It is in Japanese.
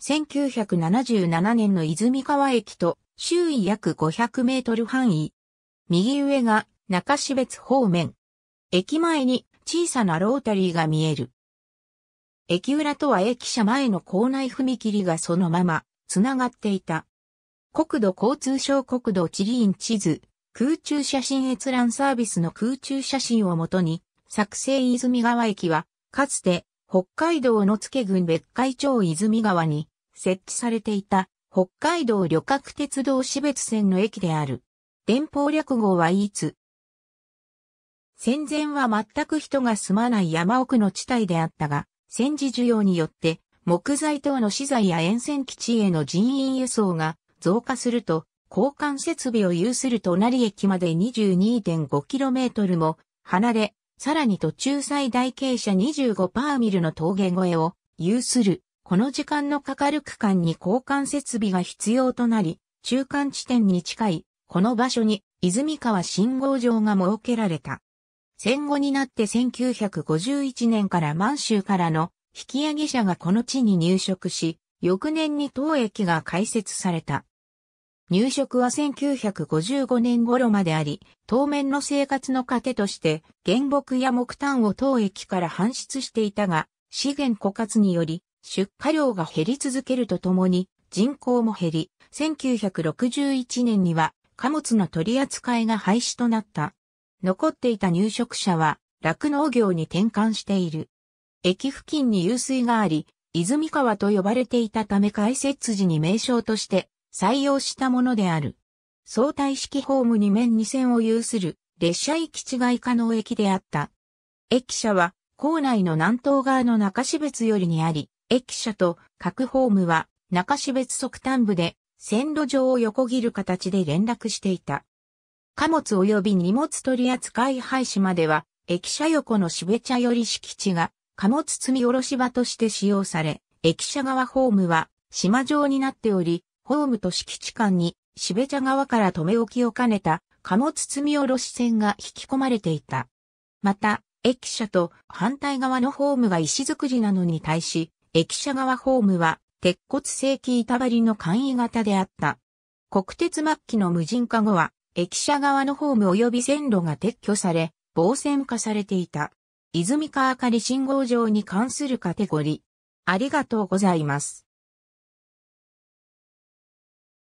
1977年の泉川駅と周囲約500メートル範囲。右上が中標津方面。駅前に小さなロータリーが見える。駅裏とは駅舎前の構内踏切がそのまま繋がっていた。国土交通省国土地理院地図、空中写真閲覧サービスの空中写真をもとに、作成泉川駅は、かつて北海道の付郡別海町泉川に設置されていた北海道旅客鉄道市別線の駅である。電報略号はいつ戦前は全く人が住まない山奥の地帯であったが、戦時需要によって木材等の資材や沿線基地への人員輸送が増加すると、交換設備を有する隣駅まで 22.5km も離れ、さらに途中最大傾斜25パーミルの峠越えを有するこの時間のかかる区間に交換設備が必要となり、中間地点に近い、この場所に、泉川信号場が設けられた。戦後になって1951年から満州からの引き上げ者がこの地に入植し、翌年に当駅が開設された。入植は1955年頃まであり、当面の生活の糧として、原木や木炭を当駅から搬出していたが、資源枯渇により、出荷量が減り続けるとともに、人口も減り、1961年には貨物の取り扱いが廃止となった。残っていた入植者は、酪農業に転換している。駅付近に湧水があり、泉川と呼ばれていたため開設時に名称として採用したものである。相対式ホームに面2線を有する列車行き違い可能駅であった。駅舎は、校内の南東側の中標津よりにあり、駅舎と各ホームは中標別側端部で線路上を横切る形で連絡していた。貨物及び荷物取扱い廃止までは駅舎横の標茶より敷地が貨物積み下ろし場として使用され、駅舎側ホームは島状になっており、ホームと敷地間に標茶側から止め置きを兼ねた貨物積み下ろし線が引き込まれていた。また、駅舎と反対側のホームが石造りなのに対し、駅舎側ホームは、鉄骨製機板張りの簡易型であった。国鉄末期の無人化後は、駅舎側のホーム及び線路が撤去され、防線化されていた。泉川明り信号場に関するカテゴリー。ありがとうございます。